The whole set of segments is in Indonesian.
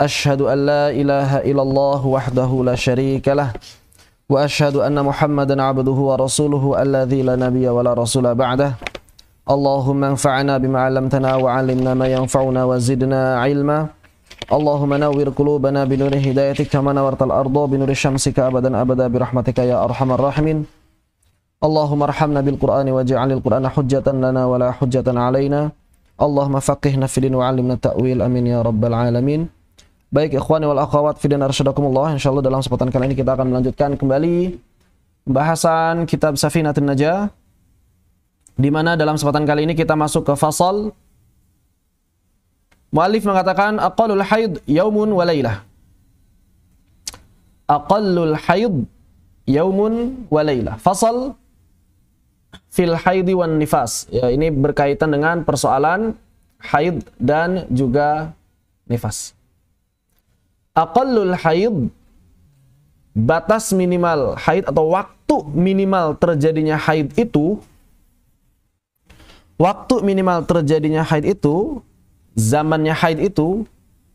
أشهد أن لا إله إلا الله وحده لا شريك له وأشهد أن محمدا عبده ورسوله الذي لا نبي ولا رسول بعده اللهم انفعنا بما علمتنا وعلمنا ما ينفعنا وزدنا علما اللهم نور قلوبنا بنور هدايتك كما نورت الأرض بنور شمسك أبدا أبدا برحمتك يا أرحم الراحمين اللهم ارحمنا بالقرآن واجعل القرآن حجة لنا ولا حجة علينا اللهم فقهنا في الدين وعلمنا التأويل أمين يا رب العالمين Baik ikhwani wal akhwat fidan arsyadakumullah insyaallah dalam kesempatan kali ini kita akan melanjutkan kembali pembahasan kitab Safinatun Najah di mana dalam kesempatan kali ini kita masuk ke fasal Mu'alif mengatakan aqallul haid yaumun wa lailah. Aqallul haid yaumun wa lailah. Fasal fil haidi wan nifas. Ya, ini berkaitan dengan persoalan haid dan juga nifas aqallul haid batas minimal haid atau waktu minimal terjadinya haid itu waktu minimal terjadinya haid itu zamannya haid itu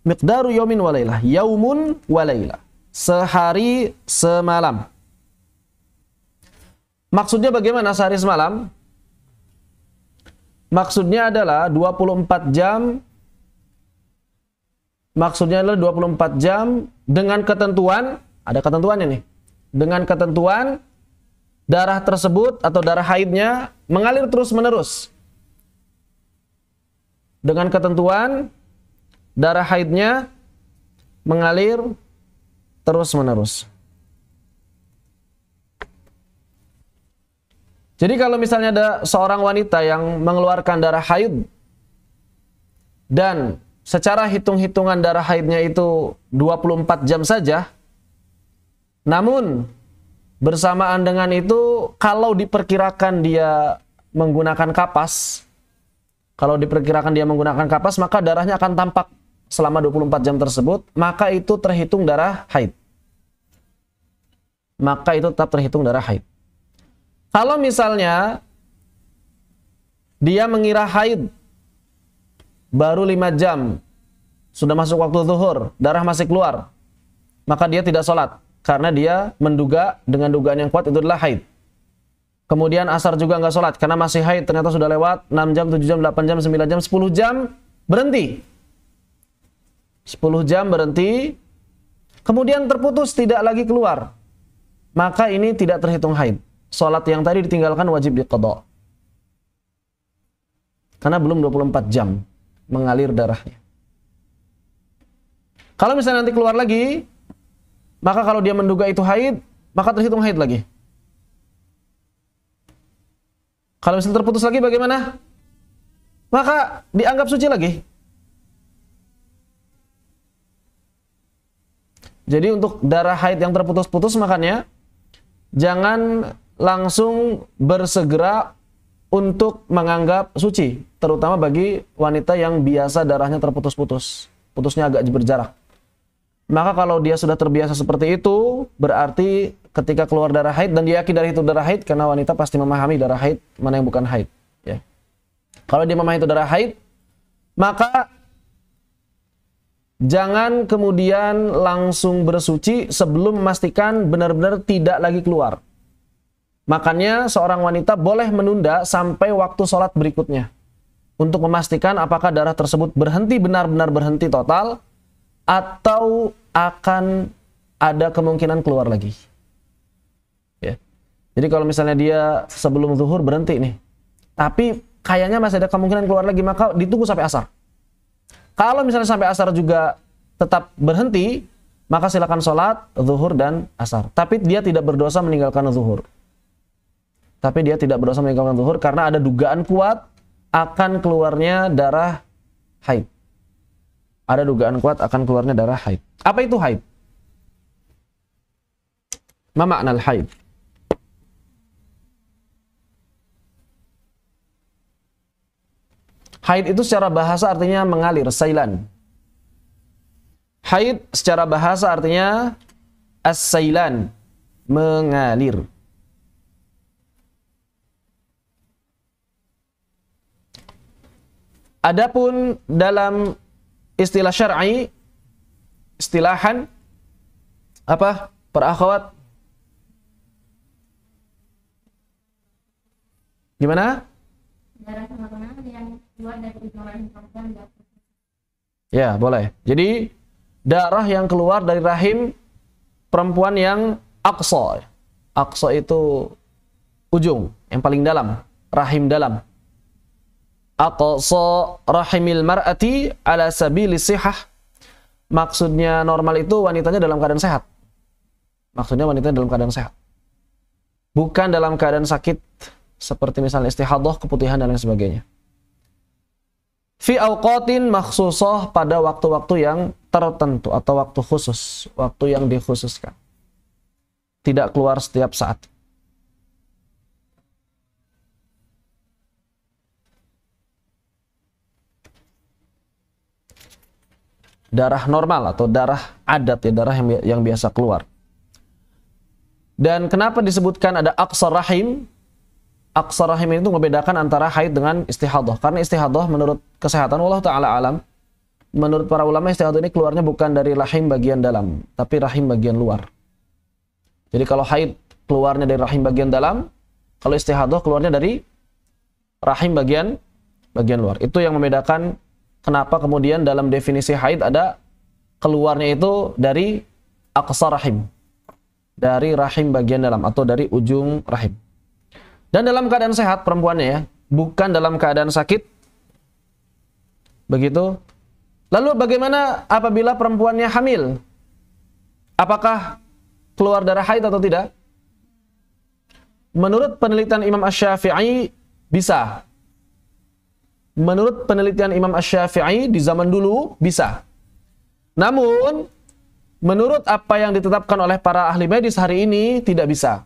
miqdaru yaumin walailah yaumun walailah sehari semalam maksudnya bagaimana sehari semalam maksudnya adalah 24 jam maksudnya adalah 24 jam dengan ketentuan, ada ketentuannya nih. Dengan ketentuan darah tersebut atau darah haidnya mengalir terus-menerus. Dengan ketentuan darah haidnya mengalir terus-menerus. Jadi kalau misalnya ada seorang wanita yang mengeluarkan darah haid dan secara hitung-hitungan darah haidnya itu 24 jam saja. Namun bersamaan dengan itu kalau diperkirakan dia menggunakan kapas, kalau diperkirakan dia menggunakan kapas maka darahnya akan tampak selama 24 jam tersebut, maka itu terhitung darah haid. Maka itu tetap terhitung darah haid. Kalau misalnya dia mengira haid baru 5 jam sudah masuk waktu zuhur, darah masih keluar, maka dia tidak sholat karena dia menduga dengan dugaan yang kuat itu adalah haid. Kemudian asar juga nggak sholat karena masih haid ternyata sudah lewat 6 jam, 7 jam, 8 jam, 9 jam, 10 jam berhenti. 10 jam berhenti, kemudian terputus tidak lagi keluar. Maka ini tidak terhitung haid. Sholat yang tadi ditinggalkan wajib dikodok. Karena belum 24 jam mengalir darahnya. Kalau misalnya nanti keluar lagi, maka kalau dia menduga itu haid, maka terhitung haid lagi. Kalau misalnya terputus lagi bagaimana? Maka dianggap suci lagi. Jadi untuk darah haid yang terputus-putus makanya jangan langsung bersegera untuk menganggap suci, terutama bagi wanita yang biasa darahnya terputus-putus, putusnya agak berjarak. Maka kalau dia sudah terbiasa seperti itu, berarti ketika keluar darah haid dan dia yakin dari itu darah haid karena wanita pasti memahami darah haid mana yang bukan haid, ya. Kalau dia memahami itu darah haid, maka jangan kemudian langsung bersuci sebelum memastikan benar-benar tidak lagi keluar. Makanya seorang wanita boleh menunda sampai waktu sholat berikutnya. Untuk memastikan apakah darah tersebut berhenti benar-benar berhenti total atau akan ada kemungkinan keluar lagi. Ya. Jadi kalau misalnya dia sebelum zuhur berhenti nih, tapi kayaknya masih ada kemungkinan keluar lagi maka ditunggu sampai asar. Kalau misalnya sampai asar juga tetap berhenti, maka silakan sholat zuhur dan asar. Tapi dia tidak berdosa meninggalkan zuhur tapi dia tidak berdosa meninggalkan zuhur karena ada dugaan kuat akan keluarnya darah haid. Ada dugaan kuat akan keluarnya darah haid. Apa itu haid? Ma makna haid? Haid itu secara bahasa artinya mengalir, sailan. Haid secara bahasa artinya as-sailan, mengalir. Adapun dalam istilah syar'i istilahan apa? Para Gimana? Ya, boleh. Jadi darah yang keluar dari rahim perempuan yang aqsa. Aqsa itu ujung, yang paling dalam, rahim dalam aqsa rahimil mar'ati ala sabili sihah. Maksudnya normal itu wanitanya dalam keadaan sehat. Maksudnya wanita dalam keadaan sehat. Bukan dalam keadaan sakit seperti misalnya istihadah, keputihan dan lain sebagainya. Fi awqatin makhsusah pada waktu-waktu yang tertentu atau waktu khusus, waktu yang dikhususkan. Tidak keluar setiap saat. darah normal atau darah adat ya darah yang, yang biasa keluar. Dan kenapa disebutkan ada aksar rahim? Aksar rahim itu membedakan antara haid dengan istihadoh Karena istihadoh menurut kesehatan Allah Ta'ala alam, menurut para ulama istihadoh ini keluarnya bukan dari rahim bagian dalam, tapi rahim bagian luar. Jadi kalau haid keluarnya dari rahim bagian dalam, kalau istihadoh keluarnya dari rahim bagian bagian luar. Itu yang membedakan kenapa kemudian dalam definisi haid ada keluarnya itu dari aqsa rahim. Dari rahim bagian dalam atau dari ujung rahim. Dan dalam keadaan sehat perempuannya ya, bukan dalam keadaan sakit. Begitu. Lalu bagaimana apabila perempuannya hamil? Apakah keluar darah haid atau tidak? Menurut penelitian Imam Ash-Syafi'i, bisa menurut penelitian Imam Ash-Syafi'i di zaman dulu bisa. Namun, menurut apa yang ditetapkan oleh para ahli medis hari ini tidak bisa.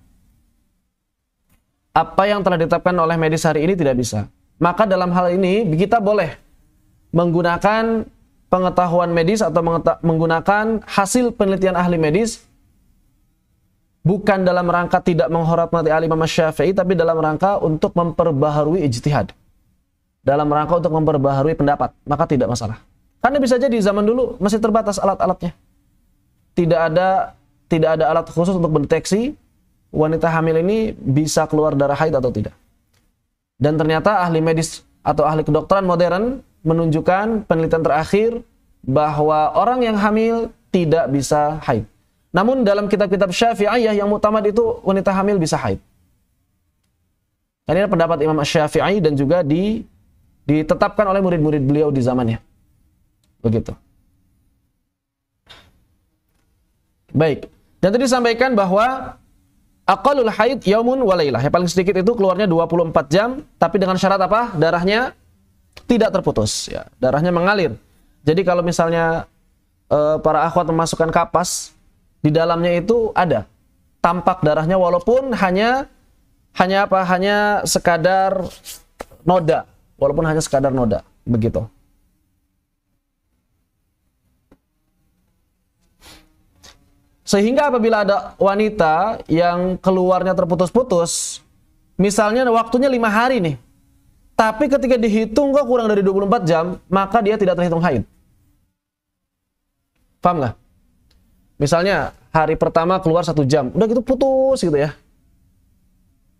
Apa yang telah ditetapkan oleh medis hari ini tidak bisa. Maka dalam hal ini kita boleh menggunakan pengetahuan medis atau menggunakan hasil penelitian ahli medis bukan dalam rangka tidak menghormati alimah syafi'i tapi dalam rangka untuk memperbaharui ijtihad dalam rangka untuk memperbaharui pendapat, maka tidak masalah. Karena bisa jadi zaman dulu masih terbatas alat-alatnya. Tidak ada tidak ada alat khusus untuk mendeteksi wanita hamil ini bisa keluar darah haid atau tidak. Dan ternyata ahli medis atau ahli kedokteran modern menunjukkan penelitian terakhir bahwa orang yang hamil tidak bisa haid. Namun dalam kitab-kitab Syafi'iyah yang mutamad itu wanita hamil bisa haid. ini pendapat Imam Syafi'i dan juga di ditetapkan oleh murid-murid beliau di zamannya. Begitu. Baik. Dan tadi disampaikan bahwa aqalul haid yaumun walailah. Yang paling sedikit itu keluarnya 24 jam, tapi dengan syarat apa? Darahnya tidak terputus ya. Darahnya mengalir. Jadi kalau misalnya eh, para akhwat memasukkan kapas, di dalamnya itu ada tampak darahnya walaupun hanya hanya apa? Hanya sekadar noda walaupun hanya sekadar noda begitu sehingga apabila ada wanita yang keluarnya terputus-putus misalnya waktunya lima hari nih tapi ketika dihitung kok kurang dari 24 jam maka dia tidak terhitung haid paham nggak misalnya hari pertama keluar satu jam udah gitu putus gitu ya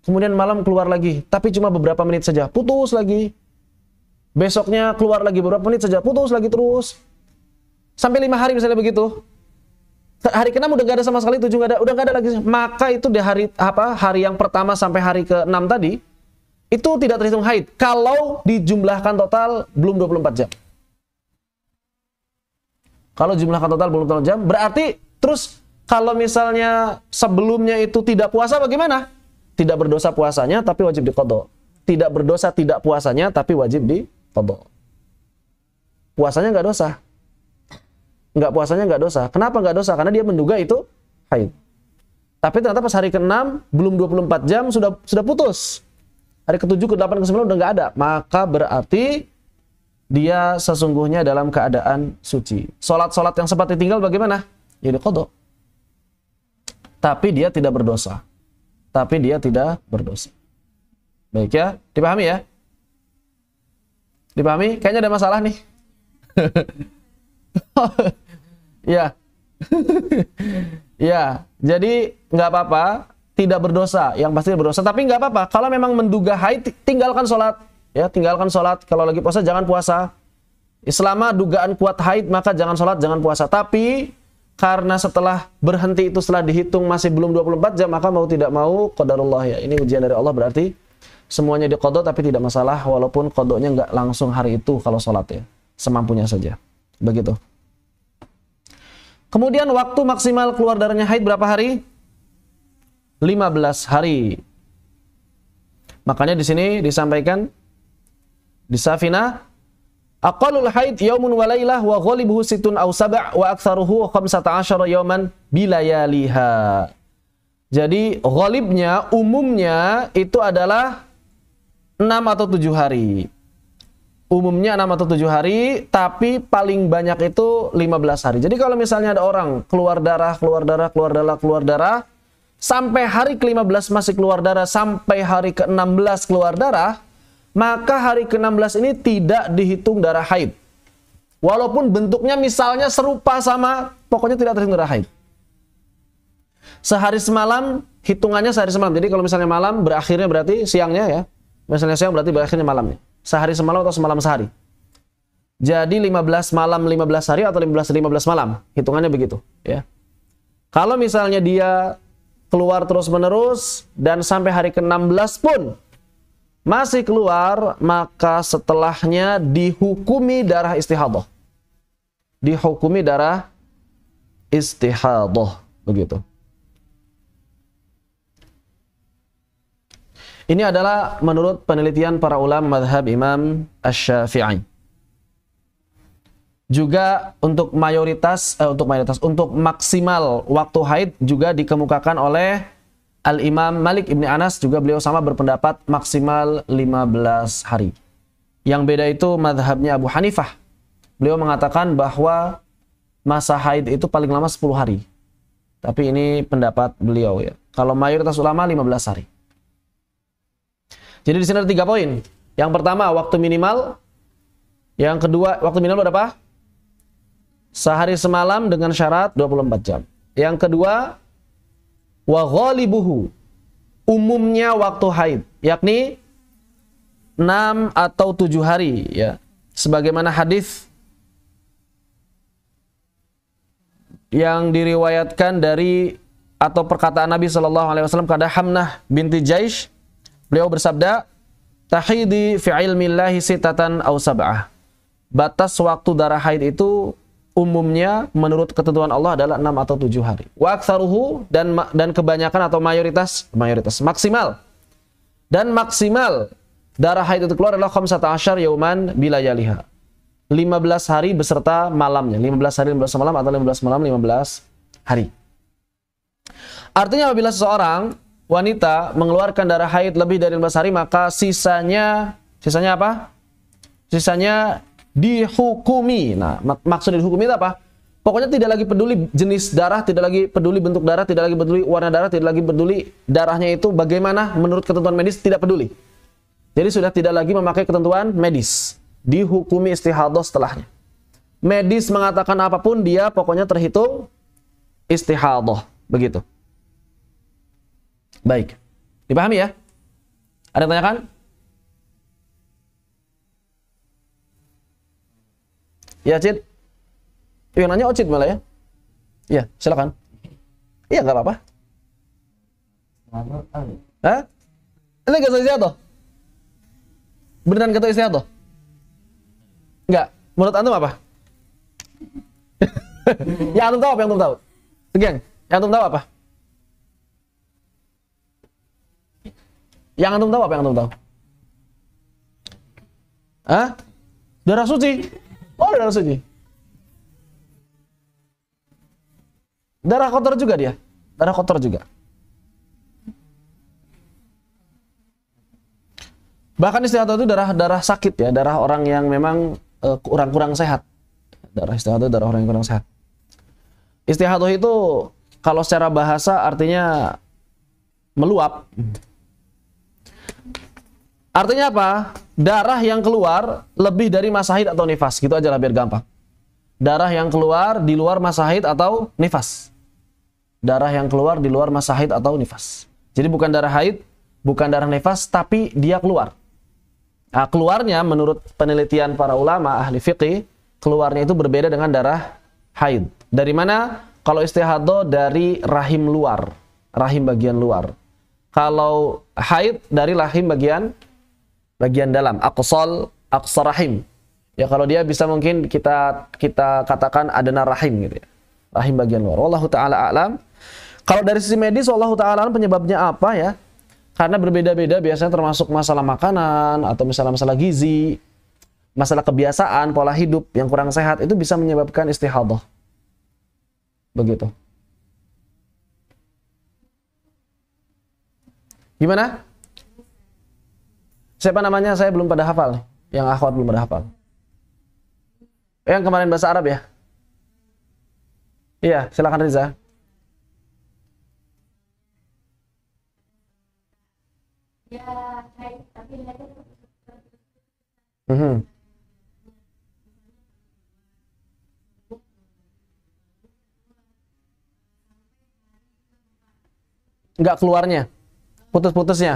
kemudian malam keluar lagi tapi cuma beberapa menit saja putus lagi Besoknya keluar lagi beberapa menit saja, putus lagi terus. Sampai lima hari misalnya begitu. Hari keenam udah gak ada sama sekali, tujuh gak ada, udah gak ada lagi. Maka itu di hari apa hari yang pertama sampai hari ke-6 tadi, itu tidak terhitung haid. Kalau dijumlahkan total belum 24 jam. Kalau jumlahkan total belum 24 jam, berarti terus kalau misalnya sebelumnya itu tidak puasa bagaimana? Tidak berdosa puasanya tapi wajib dikodok. Tidak berdosa tidak puasanya tapi wajib di kodok. Puasanya nggak dosa. Nggak puasanya nggak dosa. Kenapa nggak dosa? Karena dia menduga itu haid. Tapi ternyata pas hari ke-6 belum 24 jam sudah sudah putus. Hari ke-7, ke-8, ke-9 udah nggak ada. Maka berarti dia sesungguhnya dalam keadaan suci. Sholat-sholat yang sempat ditinggal bagaimana? Jadi kodok. Tapi dia tidak berdosa. Tapi dia tidak berdosa. Baik ya, dipahami ya? Dipahami? Kayaknya ada masalah nih. ya. ya, jadi nggak apa-apa, tidak berdosa, yang pasti berdosa. Tapi nggak apa-apa, kalau memang menduga haid, tinggalkan sholat. Ya, tinggalkan sholat. Kalau lagi puasa, jangan puasa. Selama dugaan kuat haid, maka jangan sholat, jangan puasa. Tapi karena setelah berhenti itu setelah dihitung masih belum 24 jam maka mau tidak mau kodarullah ya ini ujian dari Allah berarti Semuanya dikodok tapi tidak masalah walaupun kodoknya nggak langsung hari itu kalau sholat ya. Semampunya saja. Begitu. Kemudian waktu maksimal keluar darahnya haid berapa hari? 15 hari. Makanya di sini disampaikan di Safina Aqalul haid yaumun wa lailah wa ghalibuhu situn aw sab' wa aktsaruhu 15 yawman bilayaliha. Jadi golibnya umumnya itu adalah 6 atau tujuh hari. Umumnya 6 atau tujuh hari, tapi paling banyak itu 15 hari. Jadi kalau misalnya ada orang keluar darah, keluar darah, keluar darah, keluar darah, sampai hari ke-15 masih keluar darah, sampai hari ke-16 keluar darah, maka hari ke-16 ini tidak dihitung darah haid. Walaupun bentuknya misalnya serupa sama, pokoknya tidak terhitung darah haid sehari semalam hitungannya sehari semalam. Jadi kalau misalnya malam berakhirnya berarti siangnya ya. Misalnya siang berarti berakhirnya malamnya. Sehari semalam atau semalam sehari. Jadi 15 malam 15 hari atau 15 15 malam. Hitungannya begitu ya. Kalau misalnya dia keluar terus-menerus dan sampai hari ke-16 pun masih keluar, maka setelahnya dihukumi darah istihadah. Dihukumi darah istihadah begitu. Ini adalah menurut penelitian para ulama madhab Imam ash shafii Juga untuk mayoritas, eh, untuk mayoritas, untuk maksimal waktu haid juga dikemukakan oleh Al-Imam Malik Ibni Anas juga beliau sama berpendapat maksimal 15 hari. Yang beda itu madhabnya Abu Hanifah. Beliau mengatakan bahwa masa haid itu paling lama 10 hari. Tapi ini pendapat beliau ya. Kalau mayoritas ulama 15 hari. Jadi di sini ada tiga poin. Yang pertama waktu minimal, yang kedua waktu minimal berapa? Sehari semalam dengan syarat 24 jam. Yang kedua wa umumnya waktu haid, yakni 6 atau 7 hari ya. Sebagaimana hadis yang diriwayatkan dari atau perkataan Nabi Shallallahu Alaihi Wasallam kepada Hamnah binti Jaish Beliau bersabda, "Tahidi fi ilmillahi sitatan aw sab'ah." Batas waktu darah haid itu umumnya menurut ketentuan Allah adalah 6 atau 7 hari. Wa aktsaruhu dan dan kebanyakan atau mayoritas mayoritas maksimal. Dan maksimal darah haid itu keluar adalah khamsata asyar yauman bilayaliha. 15 hari beserta malamnya. 15 hari 15 malam atau 15 malam 15 hari. Artinya apabila seseorang wanita mengeluarkan darah haid lebih dari 15 hari maka sisanya sisanya apa? Sisanya dihukumi. Nah, mak maksud dihukumi itu apa? Pokoknya tidak lagi peduli jenis darah, tidak lagi peduli bentuk darah, tidak lagi peduli warna darah, tidak lagi peduli darahnya itu bagaimana menurut ketentuan medis, tidak peduli. Jadi sudah tidak lagi memakai ketentuan medis. Dihukumi istihadah setelahnya. Medis mengatakan apapun dia pokoknya terhitung istihadah. Begitu. Baik. Dipahami ya? Ada yang tanyakan? Ya, Cid. Yang nanya Ocit malah ya. Iya, silakan. Iya, nggak apa-apa. Hah? Ini kata atau? Beneran kata atau? Enggak. Menurut antum apa? yang antum tahu apa yang antum tahu? Sekian. Yang antum tahu apa? Yang antum tahu apa yang antum tahu? Hah? Darah suci. Oh, darah suci. Darah kotor juga dia. Darah kotor juga. Bahkan istihadah itu darah darah sakit ya, darah orang yang memang eh, kurang-kurang uh, sehat. Darah itu darah orang yang kurang sehat. Istihadah itu kalau secara bahasa artinya meluap. Artinya apa? Darah yang keluar lebih dari masa haid atau nifas. Gitu aja lah biar gampang. Darah yang keluar di luar masahid atau nifas. Darah yang keluar di luar masahid atau nifas. Jadi bukan darah haid, bukan darah nifas, tapi dia keluar. Nah, keluarnya menurut penelitian para ulama ahli fiqih, keluarnya itu berbeda dengan darah haid. Dari mana? Kalau istihadho dari rahim luar, rahim bagian luar. Kalau haid dari rahim bagian bagian dalam aqsal rahim ya kalau dia bisa mungkin kita kita katakan adana rahim gitu ya rahim bagian luar wallahu taala alam kalau dari sisi medis wallahu taala alam penyebabnya apa ya karena berbeda-beda biasanya termasuk masalah makanan atau misalnya masalah gizi masalah kebiasaan pola hidup yang kurang sehat itu bisa menyebabkan istihadah begitu gimana Siapa namanya? Saya belum pada hafal Yang akhwat belum pada hafal. Yang kemarin bahasa Arab ya? Iya, silakan Riza. Ya, tapi Mm -hmm. Nggak keluarnya, putus-putusnya.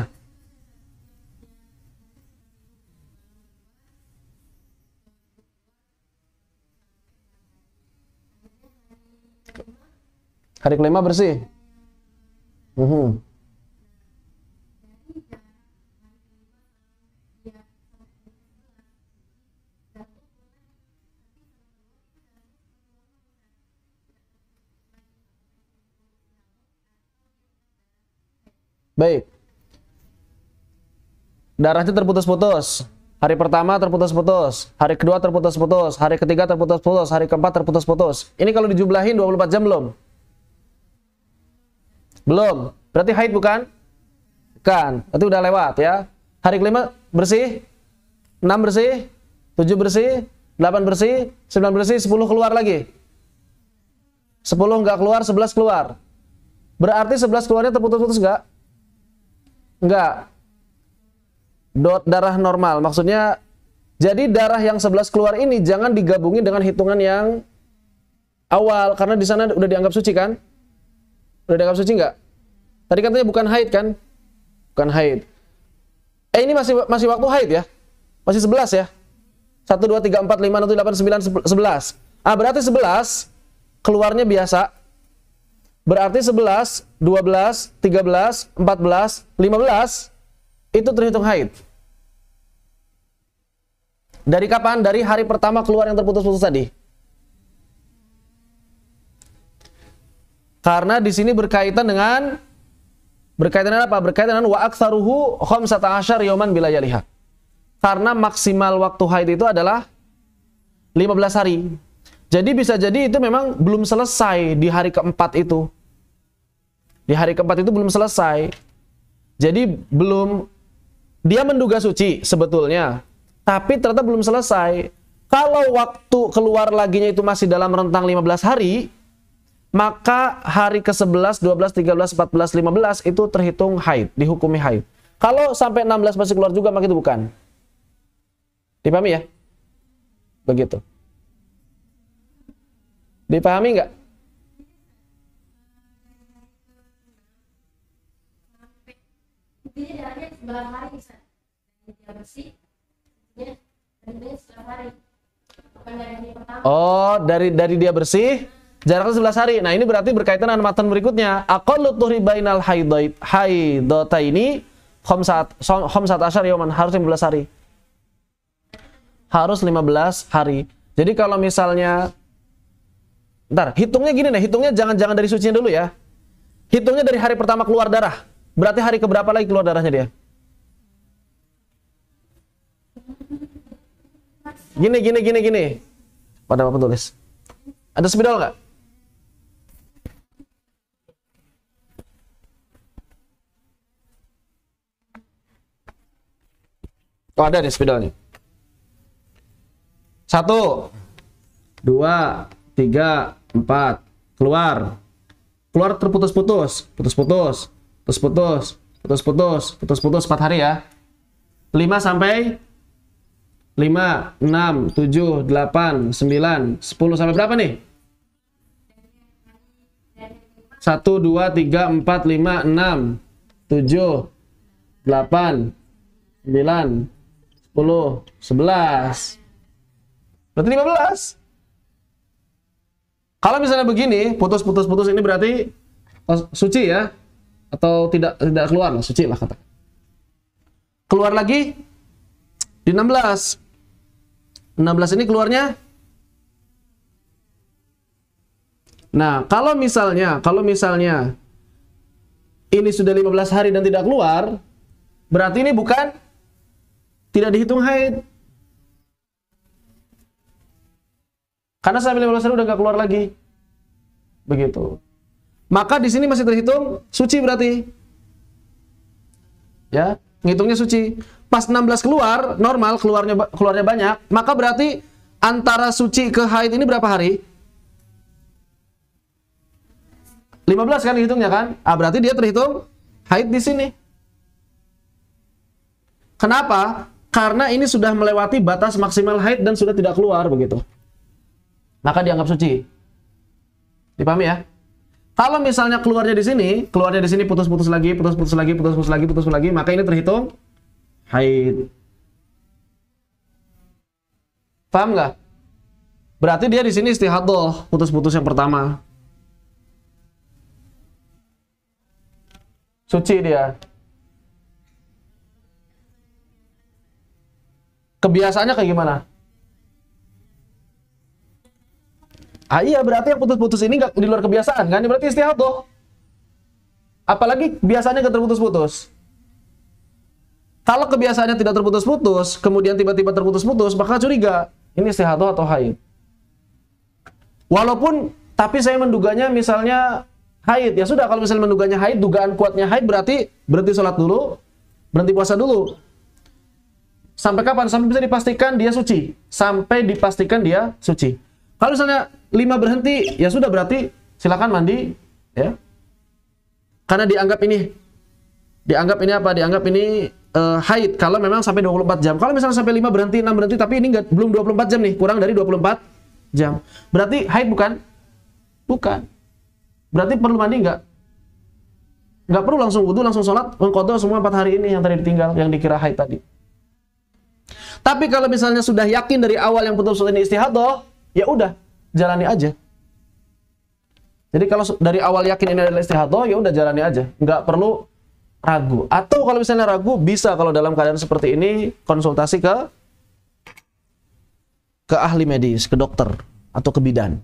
Hari kelima bersih. Uhum. Baik. Darahnya terputus-putus. Hari pertama terputus-putus, hari kedua terputus-putus, hari ketiga terputus-putus, hari keempat terputus-putus. Ini kalau dijumlahin 24 jam belum? Belum. Berarti haid bukan? Kan. Berarti udah lewat ya. Hari kelima bersih, 6 bersih, 7 bersih, 8 bersih, 9 bersih, 10 keluar lagi. 10 nggak keluar, 11 keluar. Berarti 11 keluarnya terputus-putus nggak? Nggak. Dot darah normal. Maksudnya, jadi darah yang 11 keluar ini jangan digabungin dengan hitungan yang awal. Karena di sana udah dianggap suci kan? Udah dianggap suci nggak? Tadi katanya bukan haid kan? Bukan haid. Eh ini masih masih waktu haid ya? Masih 11 ya? 1, 2, 3, 4, 5, 6, 7, 8, 9, 11. Ah berarti 11 keluarnya biasa. Berarti 11, 12, 13, 14, 15 itu terhitung haid. Dari kapan? Dari hari pertama keluar yang terputus-putus tadi. Karena di sini berkaitan dengan berkaitan dengan apa? Berkaitan dengan wa'aktsaruhu aktsaruhu khamsata asyar yauman bila yaliha. Karena maksimal waktu haid itu adalah 15 hari. Jadi bisa jadi itu memang belum selesai di hari keempat itu. Di hari keempat itu belum selesai. Jadi belum dia menduga suci sebetulnya, tapi ternyata belum selesai. Kalau waktu keluar laginya itu masih dalam rentang 15 hari, maka hari ke-11, 12, 13, 14, 15 itu terhitung haid, dihukumi haid. Kalau sampai 16 masih keluar juga maka itu bukan. Dipahami ya? Begitu. Dipahami nggak? Oh, dari dari dia bersih jaraknya 11 hari. Nah, ini berarti berkaitan dengan matan berikutnya. Aqallu tuhri bainal haidait haidataini khamsat khamsat asyar yauman harus 15 hari. Harus 15 hari. Jadi kalau misalnya Ntar, hitungnya gini nih, hitungnya jangan-jangan dari sucinya dulu ya. Hitungnya dari hari pertama keluar darah. Berarti hari keberapa lagi keluar darahnya dia? Gini, gini, gini, gini. Pada apa tulis? Ada spidol nggak? Oh ada nih spidolnya. Satu, dua, tiga, empat, keluar, keluar terputus-putus, putus-putus, putus-putus, putus-putus, putus-putus empat hari ya. Lima sampai lima, enam, tujuh, delapan, sembilan, sepuluh sampai berapa nih? Satu, dua, tiga, empat, lima, enam, tujuh, delapan, sembilan, 10, 11. Berarti 15. Kalau misalnya begini, putus-putus-putus ini berarti eh, suci ya atau tidak tidak keluar lah, suci lah kata. Keluar lagi di 16. 16 ini keluarnya Nah, kalau misalnya, kalau misalnya ini sudah 15 hari dan tidak keluar, berarti ini bukan tidak dihitung haid. Karena sampai 15 hari udah gak keluar lagi. Begitu. Maka di sini masih terhitung suci berarti. Ya, ngitungnya suci. Pas 16 keluar, normal keluarnya keluarnya banyak, maka berarti antara suci ke haid ini berapa hari? 15 kan hitungnya kan? Ah berarti dia terhitung haid di sini. Kenapa? karena ini sudah melewati batas maksimal height dan sudah tidak keluar begitu. Maka dianggap suci. Dipahami ya? Kalau misalnya keluarnya di sini, keluarnya di sini putus-putus lagi, putus-putus lagi, putus-putus lagi, putus-putus lagi, maka ini terhitung haid. Paham nggak? Berarti dia di sini istihadoh, putus-putus yang pertama. Suci dia. kebiasaannya kayak gimana? Ah iya berarti yang putus-putus ini gak, di luar kebiasaan kan? Berarti istihad tuh. Apalagi biasanya gak terputus-putus. Kalau kebiasaannya tidak terputus-putus, kemudian tiba-tiba terputus-putus, maka curiga. Ini istihad atau haid. Walaupun, tapi saya menduganya misalnya haid. Ya sudah, kalau misalnya menduganya haid, dugaan kuatnya haid berarti berhenti sholat dulu, berhenti puasa dulu. Sampai kapan? Sampai bisa dipastikan dia suci. Sampai dipastikan dia suci. Kalau misalnya lima berhenti, ya sudah berarti silakan mandi, ya. Karena dianggap ini, dianggap ini apa? Dianggap ini uh, haid. Kalau memang sampai 24 jam. Kalau misalnya sampai lima berhenti, enam berhenti, tapi ini enggak, belum 24 jam nih, kurang dari 24 jam. Berarti haid bukan? Bukan. Berarti perlu mandi nggak? Nggak perlu langsung wudhu, langsung sholat, mengkodok semua empat hari ini yang tadi ditinggal, yang dikira haid tadi. Tapi kalau misalnya sudah yakin dari awal yang putus betul ini istihadah, ya udah, jalani aja. Jadi kalau dari awal yakin ini adalah istihadah, ya udah jalani aja. Nggak perlu ragu. Atau kalau misalnya ragu, bisa kalau dalam keadaan seperti ini konsultasi ke ke ahli medis, ke dokter atau ke bidan.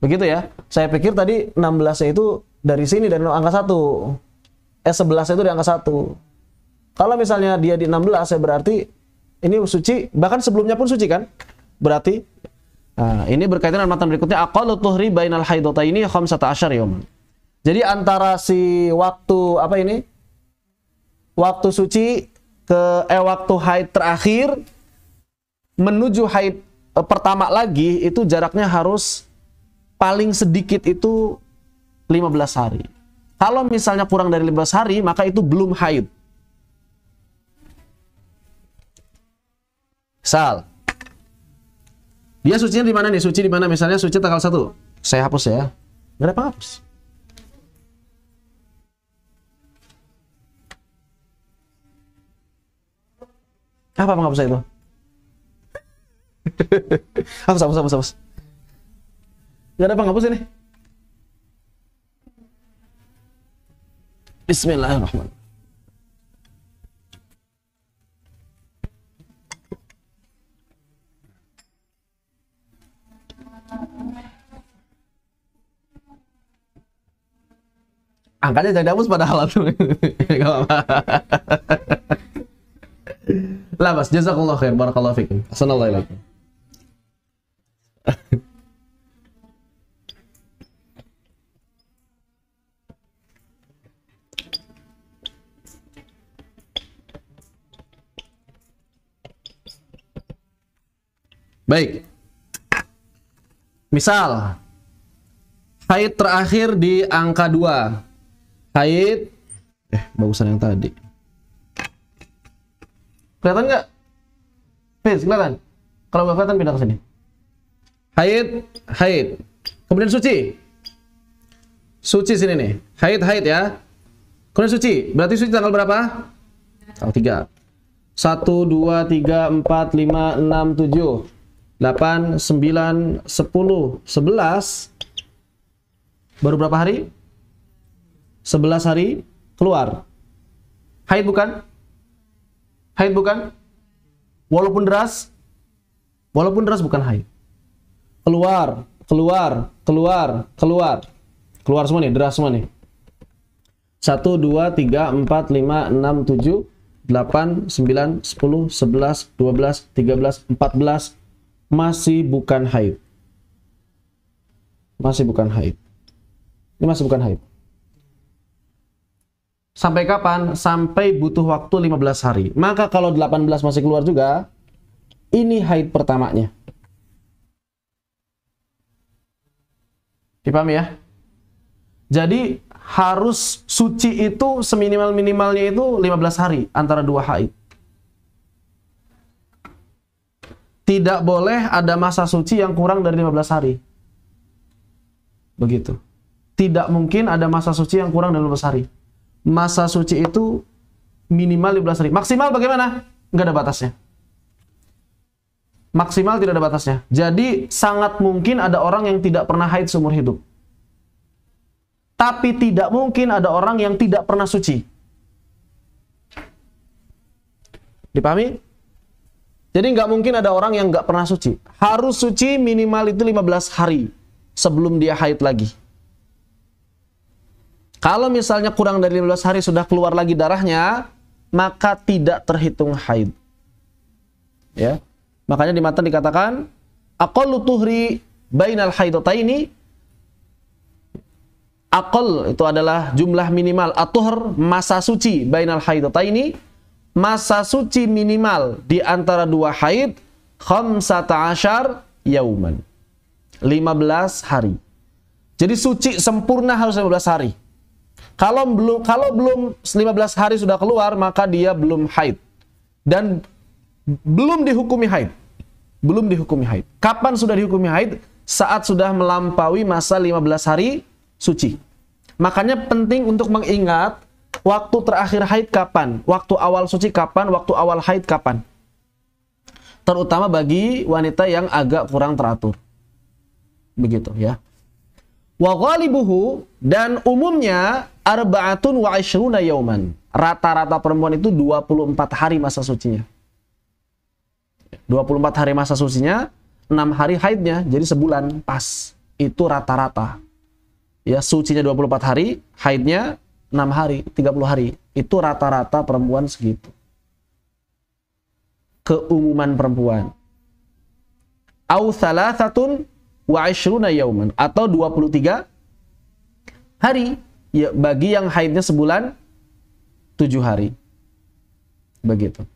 Begitu ya. Saya pikir tadi 16 itu dari sini dari angka 1. Eh 11 itu di angka 1. Kalau misalnya dia di 16 ya berarti ini suci, bahkan sebelumnya pun suci kan? Berarti nah, ini berkaitan dengan matan berikutnya aqallu tuhri bainal ini khamsata asyar yoman. Jadi antara si waktu apa ini? Waktu suci ke eh waktu haid terakhir menuju haid eh, pertama lagi itu jaraknya harus paling sedikit itu 15 hari. Kalau misalnya kurang dari 15 hari, maka itu belum haid. Sal. Dia sucinya di mana nih? Suci di mana? Misalnya suci tanggal 1. Saya hapus ya. Gak ada hapus? Apa penghapusnya itu? hapus, hapus, hapus, hapus. Gak ada apa penghapus ini. Bismillahirrahmanirrahim. angkatnya ah, jangan dihapus padahal langsung lah mas jazakallah khair barakallah fikum assalamualaikum Baik. Misal haid terakhir di angka 2 Kait eh bagusan yang tadi. Kelihatan nggak? Face kelihatan. Kalau nggak kelihatan pindah ke sini. Haid, haid. Kemudian suci. Suci sini nih. Haid, haid ya. Kemudian suci. Berarti suci tanggal berapa? Tanggal 3. 1 2 3 4 5 6 7 8, 9, 10, 11 baru berapa hari? 11 hari keluar. Haid bukan? Haid bukan? Walaupun deras, walaupun deras bukan haid. Keluar, keluar, keluar, keluar. Keluar semua nih, deras semua nih. 1, 2, 3, 4, 5, 6, 7, 8, 9, 10, 11, 12, 13, 14, masih bukan haid. Masih bukan haid. Ini masih bukan haid. Sampai kapan? Sampai butuh waktu 15 hari. Maka kalau 18 masih keluar juga, ini haid pertamanya. Dipahami ya? Jadi harus suci itu seminimal-minimalnya itu 15 hari antara dua haid. Tidak boleh ada masa suci yang kurang dari 15 hari. Begitu. Tidak mungkin ada masa suci yang kurang dari 15 hari masa suci itu minimal 15 hari. Maksimal bagaimana? Nggak ada batasnya. Maksimal tidak ada batasnya. Jadi sangat mungkin ada orang yang tidak pernah haid seumur hidup. Tapi tidak mungkin ada orang yang tidak pernah suci. Dipahami? Jadi nggak mungkin ada orang yang nggak pernah suci. Harus suci minimal itu 15 hari sebelum dia haid lagi. Kalau misalnya kurang dari 15 hari sudah keluar lagi darahnya, maka tidak terhitung haid. Ya. Makanya di mata dikatakan aqallu tuhri bainal haidataini Akol itu adalah jumlah minimal atuhr masa suci bainal haidataini masa suci minimal di antara dua haid khamsata asyar yauman 15 hari. Jadi suci sempurna harus 15 hari. Kalau belum kalau belum 15 hari sudah keluar maka dia belum haid dan belum dihukumi haid. Belum dihukumi haid. Kapan sudah dihukumi haid? Saat sudah melampaui masa 15 hari suci. Makanya penting untuk mengingat waktu terakhir haid kapan, waktu awal suci kapan, waktu awal haid kapan. Terutama bagi wanita yang agak kurang teratur. Begitu ya wa buhu dan umumnya arba'atun wa ishruna yauman. Rata-rata perempuan itu 24 hari masa sucinya. 24 hari masa sucinya, 6 hari haidnya, jadi sebulan pas. Itu rata-rata. Ya, sucinya 24 hari, haidnya 6 hari, 30 hari. Itu rata-rata perempuan segitu. Keumuman perempuan. Au thalathatun wa ishruna yauman. Atau 23 hari ya, bagi yang haidnya sebulan tujuh hari. Begitu.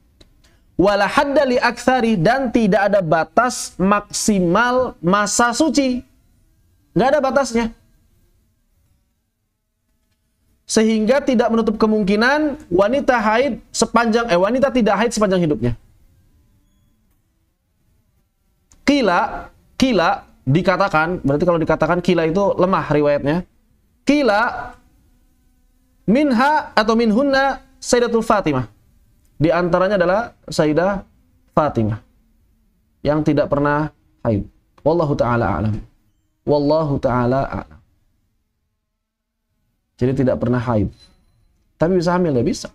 Wala hadda aksari dan tidak ada batas maksimal masa suci. Nggak ada batasnya. Sehingga tidak menutup kemungkinan wanita haid sepanjang, eh wanita tidak haid sepanjang hidupnya. Kila, kila dikatakan, berarti kalau dikatakan kila itu lemah riwayatnya. Kila minha atau minhunna Sayyidatul Fatimah. Di antaranya adalah Sayyidah Fatimah yang tidak pernah haid. Wallahu taala alam. Wallahu taala alam. Jadi tidak pernah haid. Tapi bisa hamil ya bisa.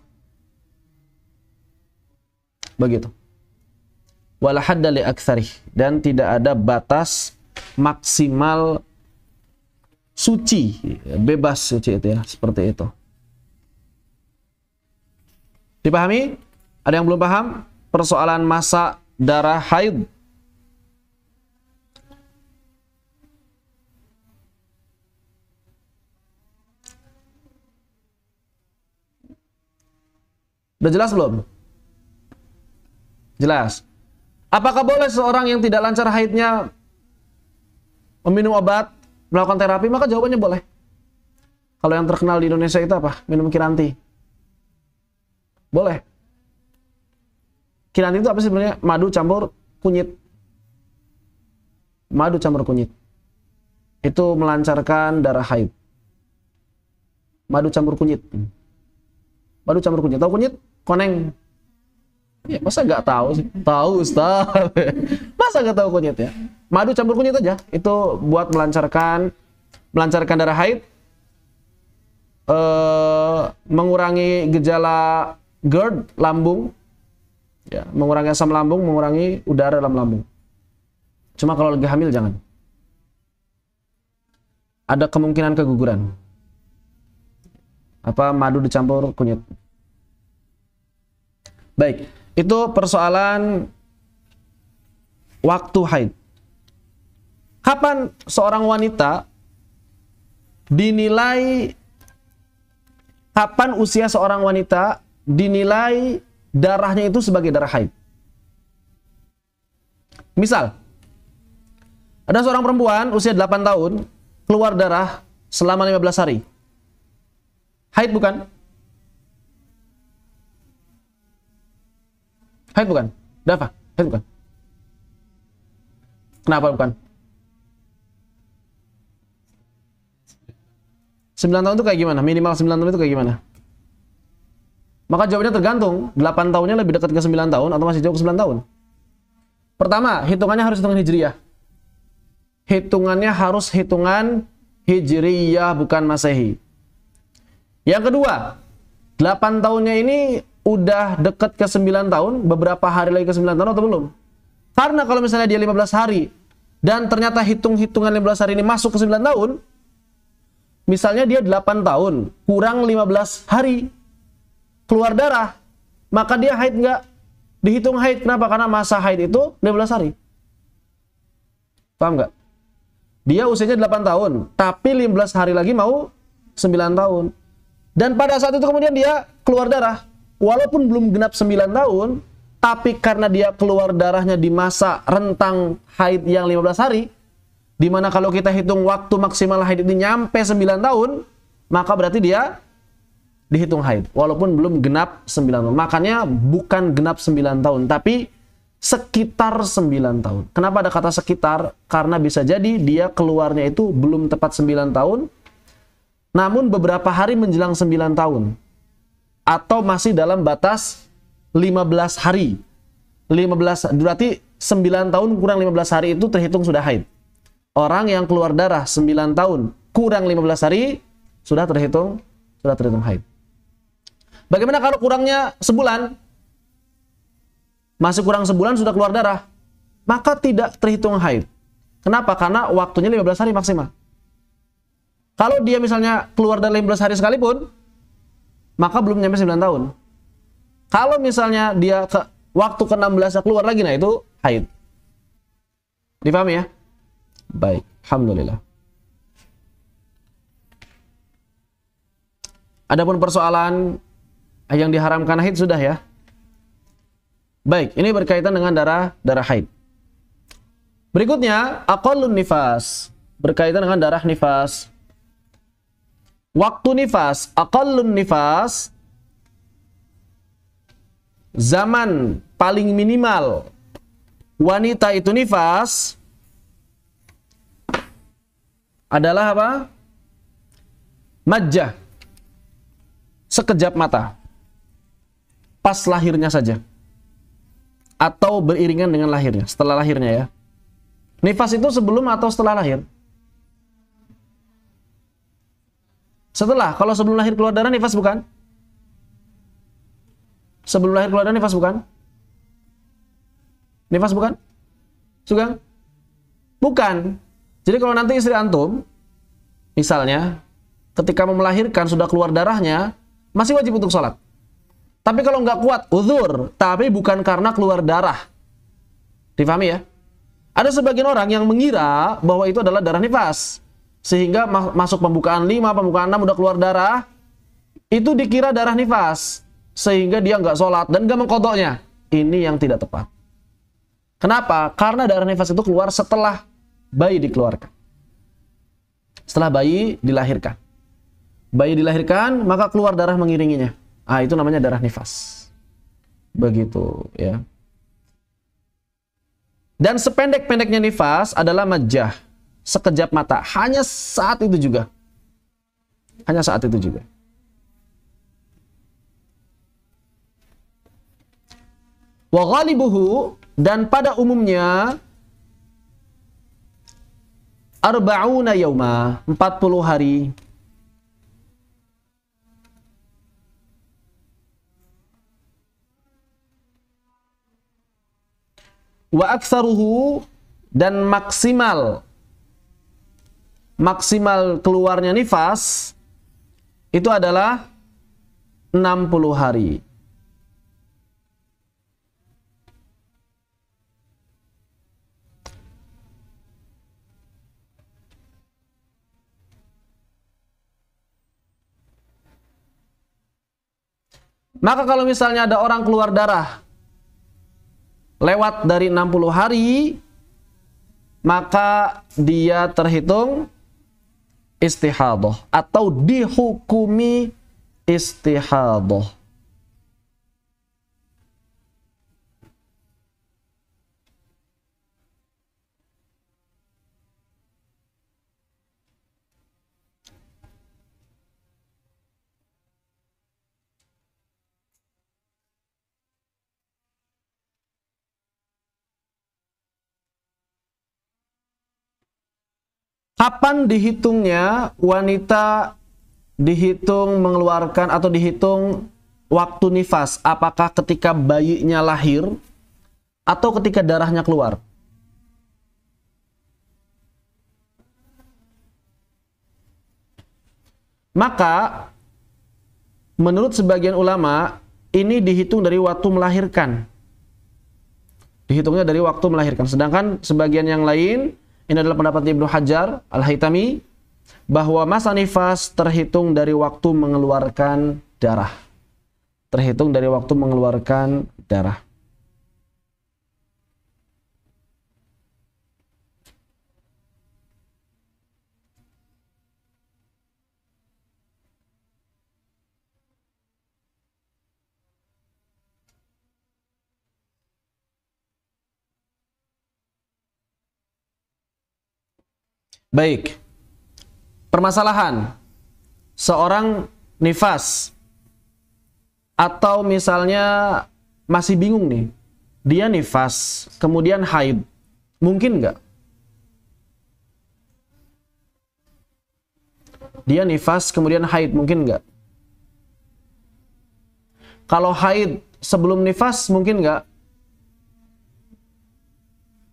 Begitu. Wala hadda li dan tidak ada batas maksimal suci, bebas suci itu ya, seperti itu. Dipahami? Ada yang belum paham? Persoalan masa darah haid. Udah jelas belum? Jelas. Apakah boleh seorang yang tidak lancar haidnya meminum obat, melakukan terapi? Maka jawabannya boleh. Kalau yang terkenal di Indonesia itu apa? Minum kiranti. Boleh. Kinan itu apa sih sebenarnya? Madu campur kunyit. Madu campur kunyit. Itu melancarkan darah haid. Madu campur kunyit. Madu campur kunyit. Tahu kunyit? Koneng. Ya, masa nggak tahu sih? Tahu Ustaz. masa nggak tahu kunyit ya? Madu campur kunyit aja. Itu buat melancarkan melancarkan darah haid, Uh, mengurangi gejala GERD lambung ya mengurangi asam lambung mengurangi udara dalam lambung cuma kalau lagi hamil jangan ada kemungkinan keguguran apa madu dicampur kunyit baik itu persoalan waktu haid kapan seorang wanita dinilai kapan usia seorang wanita dinilai darahnya itu sebagai darah haid. Misal, ada seorang perempuan usia 8 tahun keluar darah selama 15 hari. Haid bukan? Haid bukan? Dafa, haid bukan? Kenapa bukan? 9 tahun itu kayak gimana? Minimal 9 tahun itu kayak gimana? Maka jawabnya tergantung, 8 tahunnya lebih dekat ke 9 tahun atau masih jauh ke 9 tahun. Pertama, hitungannya harus hitungan hijriyah. Hitungannya harus hitungan hijriyah bukan masehi. Yang kedua, 8 tahunnya ini udah dekat ke 9 tahun, beberapa hari lagi ke 9 tahun atau belum? Karena kalau misalnya dia 15 hari, dan ternyata hitung-hitungan 15 hari ini masuk ke 9 tahun, misalnya dia 8 tahun, kurang 15 hari, keluar darah, maka dia haid nggak dihitung haid. Kenapa? Karena masa haid itu 15 hari. Paham nggak? Dia usianya 8 tahun, tapi 15 hari lagi mau 9 tahun. Dan pada saat itu kemudian dia keluar darah. Walaupun belum genap 9 tahun, tapi karena dia keluar darahnya di masa rentang haid yang 15 hari, dimana kalau kita hitung waktu maksimal haid ini nyampe 9 tahun, maka berarti dia dihitung haid walaupun belum genap 9 tahun. Makanya bukan genap 9 tahun tapi sekitar 9 tahun. Kenapa ada kata sekitar? Karena bisa jadi dia keluarnya itu belum tepat 9 tahun namun beberapa hari menjelang 9 tahun atau masih dalam batas 15 hari. 15 berarti 9 tahun kurang 15 hari itu terhitung sudah haid. Orang yang keluar darah 9 tahun kurang 15 hari sudah terhitung sudah terhitung haid. Bagaimana kalau kurangnya sebulan? Masih kurang sebulan sudah keluar darah. Maka tidak terhitung haid. Kenapa? Karena waktunya 15 hari maksimal. Kalau dia misalnya keluar dari 15 hari sekalipun, maka belum nyampe 9 tahun. Kalau misalnya dia ke waktu ke-16 keluar lagi, nah itu haid. Dipahami ya? Baik, Alhamdulillah. Adapun persoalan Ah, yang diharamkan haid sudah ya. Baik, ini berkaitan dengan darah darah haid. Berikutnya, aqallun nifas. Berkaitan dengan darah nifas. Waktu nifas, aqallun nifas. Zaman paling minimal wanita itu nifas adalah apa? Majah, Sekejap mata pas lahirnya saja atau beriringan dengan lahirnya, setelah lahirnya ya. Nifas itu sebelum atau setelah lahir? Setelah, kalau sebelum lahir keluar darah nifas bukan? Sebelum lahir keluar darah nifas bukan? Nifas bukan? Sugeng? Bukan. Jadi kalau nanti istri antum, misalnya, ketika mau melahirkan sudah keluar darahnya, masih wajib untuk sholat. Tapi kalau nggak kuat, uzur. Tapi bukan karena keluar darah. Difahami ya? Ada sebagian orang yang mengira bahwa itu adalah darah nifas. Sehingga masuk pembukaan 5, pembukaan 6 udah keluar darah. Itu dikira darah nifas. Sehingga dia nggak sholat dan nggak mengkodoknya. Ini yang tidak tepat. Kenapa? Karena darah nifas itu keluar setelah bayi dikeluarkan. Setelah bayi dilahirkan. Bayi dilahirkan, maka keluar darah mengiringinya. Ah, itu namanya darah nifas. Begitu, ya. Dan sependek-pendeknya nifas adalah majah, sekejap mata, hanya saat itu juga. Hanya saat itu juga. Wa ghalibuhu dan pada umumnya arba'una yauma, 40 hari wa aksaruhu dan maksimal maksimal keluarnya nifas itu adalah 60 hari. Maka kalau misalnya ada orang keluar darah lewat dari 60 hari maka dia terhitung istihadah atau dihukumi istihadah Kapan dihitungnya wanita dihitung mengeluarkan atau dihitung waktu nifas? Apakah ketika bayinya lahir atau ketika darahnya keluar? Maka menurut sebagian ulama ini dihitung dari waktu melahirkan. Dihitungnya dari waktu melahirkan. Sedangkan sebagian yang lain ini adalah pendapat Ibnu Hajar Al-Haitami bahwa masa nifas terhitung dari waktu mengeluarkan darah. Terhitung dari waktu mengeluarkan darah. Baik. Permasalahan seorang nifas atau misalnya masih bingung nih, dia nifas kemudian haid. Mungkin nggak? Dia nifas kemudian haid, mungkin nggak? Kalau haid sebelum nifas mungkin nggak?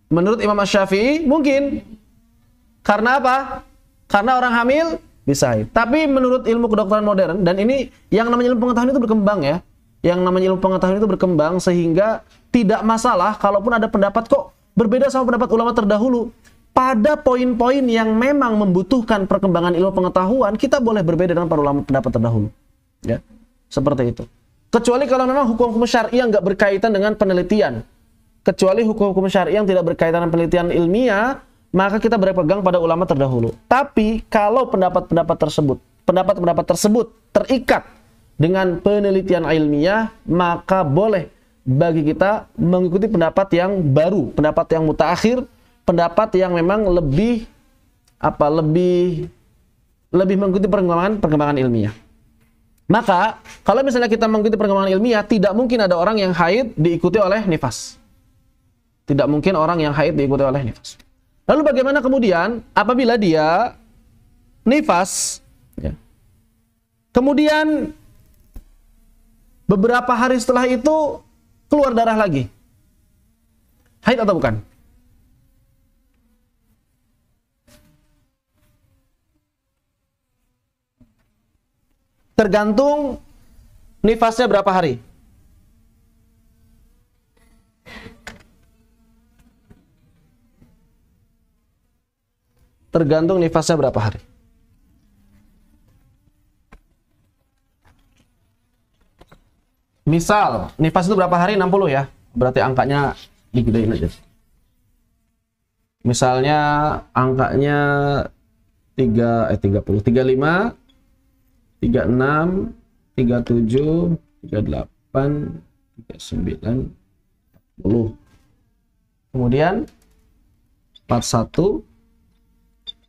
Menurut Imam Syafi'i mungkin karena apa? Karena orang hamil bisa haid. Tapi menurut ilmu kedokteran modern dan ini yang namanya ilmu pengetahuan itu berkembang ya. Yang namanya ilmu pengetahuan itu berkembang sehingga tidak masalah kalaupun ada pendapat kok berbeda sama pendapat ulama terdahulu. Pada poin-poin yang memang membutuhkan perkembangan ilmu pengetahuan, kita boleh berbeda dengan para ulama pendapat terdahulu. Ya. Seperti itu. Kecuali kalau memang hukum-hukum syariah nggak berkaitan dengan penelitian. Kecuali hukum-hukum syariah yang tidak berkaitan dengan penelitian ilmiah, maka kita berpegang pada ulama terdahulu. Tapi kalau pendapat-pendapat tersebut, pendapat-pendapat tersebut terikat dengan penelitian ilmiah, maka boleh bagi kita mengikuti pendapat yang baru, pendapat yang mutakhir, pendapat yang memang lebih apa lebih lebih mengikuti perkembangan perkembangan ilmiah. Maka kalau misalnya kita mengikuti perkembangan ilmiah, tidak mungkin ada orang yang haid diikuti oleh nifas. Tidak mungkin orang yang haid diikuti oleh nifas. Lalu bagaimana kemudian apabila dia nifas, ya. kemudian beberapa hari setelah itu keluar darah lagi, haid atau bukan? Tergantung nifasnya berapa hari. tergantung nifasnya berapa hari. Misal, nifas itu berapa hari? 60 ya. Berarti angkanya digedein aja. Misalnya angkanya 3 eh 30, 35 36 37 38 39 40. Kemudian 41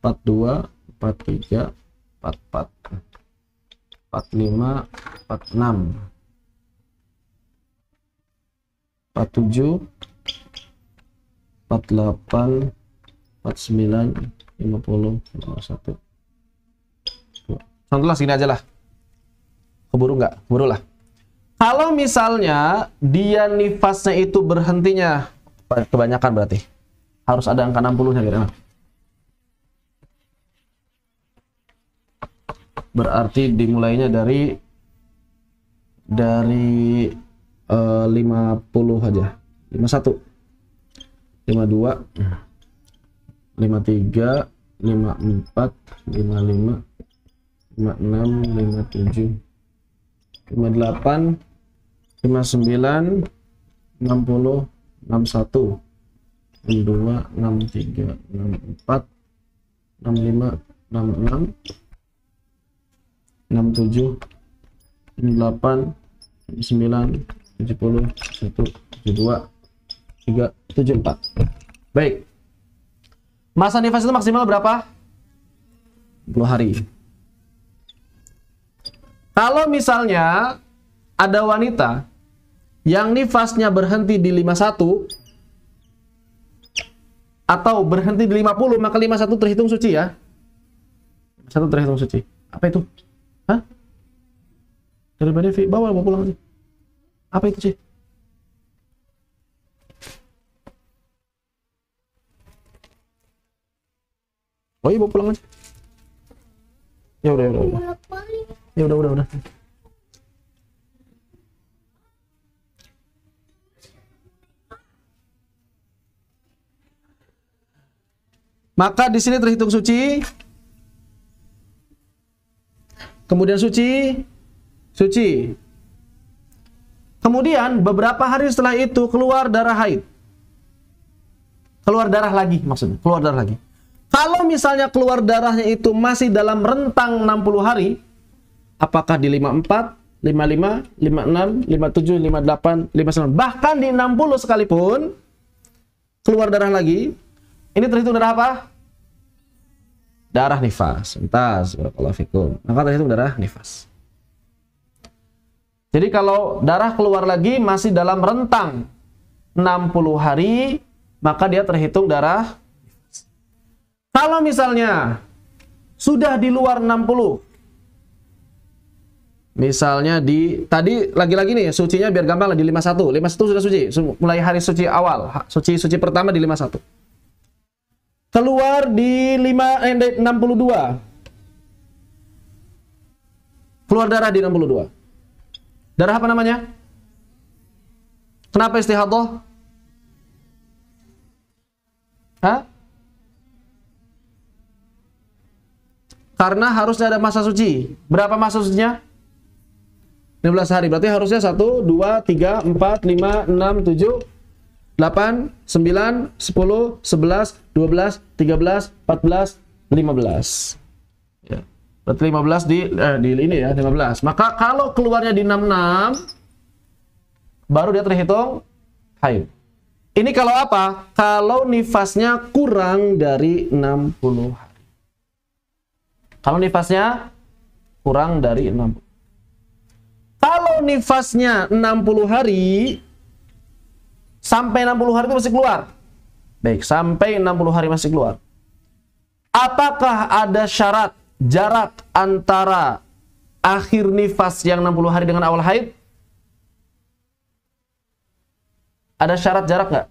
42 43 44 45 46 47 48 49 50 51 contohlah lah sini aja lah keburu nggak keburu lah kalau misalnya dia nifasnya itu berhentinya kebanyakan berarti harus ada angka 60 nya kira-kira berarti dimulainya dari dari uh, 50 aja 51 52 53 54 55 56 57 58 59 60 61 62 63 64 65 66 67 8 9 70 1 72 3 7 4 baik masa nifas itu maksimal berapa 10 hari kalau misalnya ada wanita yang nifasnya berhenti di 51 atau berhenti di 50 maka 51 terhitung suci ya. 51 terhitung suci. Apa itu? daripada Devi bawa mau pulang aja apa itu sih Oh iya, bawa pulang aja. Ya udah, ya udah, udah. Ya udah, udah, udah. Maka di sini terhitung suci. Kemudian suci, suci. Kemudian beberapa hari setelah itu keluar darah haid. Keluar darah lagi maksudnya, keluar darah lagi. Kalau misalnya keluar darahnya itu masih dalam rentang 60 hari, apakah di 54, 55, 56, 57, 58, 59, bahkan di 60 sekalipun keluar darah lagi, ini terhitung darah apa? Darah nifas. Entas, Maka terhitung darah nifas. Jadi kalau darah keluar lagi masih dalam rentang 60 hari, maka dia terhitung darah. Kalau misalnya sudah di luar 60, misalnya di tadi lagi-lagi nih sucinya biar gampang lah di 51. 51 sudah suci, mulai hari suci awal, suci suci pertama di 51. Keluar di 5 eh, 62. Keluar darah di 62 Darah apa namanya? Kenapa istihadah? Hah? Karena harusnya ada masa suci. Berapa masa sucinya? 15 hari. Berarti harusnya 1, 2, 3, 4, 5, 6, 7, 8, 9, 10, 11, 12, 13, 14, 15. Berarti 15 di eh, di ini ya 15. Maka kalau keluarnya di 66 baru dia terhitung haid. Ini kalau apa? Kalau nifasnya kurang dari 60 hari. Kalau nifasnya kurang dari 60. Kalau nifasnya 60 hari sampai 60 hari itu masih keluar. Baik, sampai 60 hari masih keluar. Apakah ada syarat jarak antara akhir nifas yang 60 hari dengan awal haid? Ada syarat jarak nggak?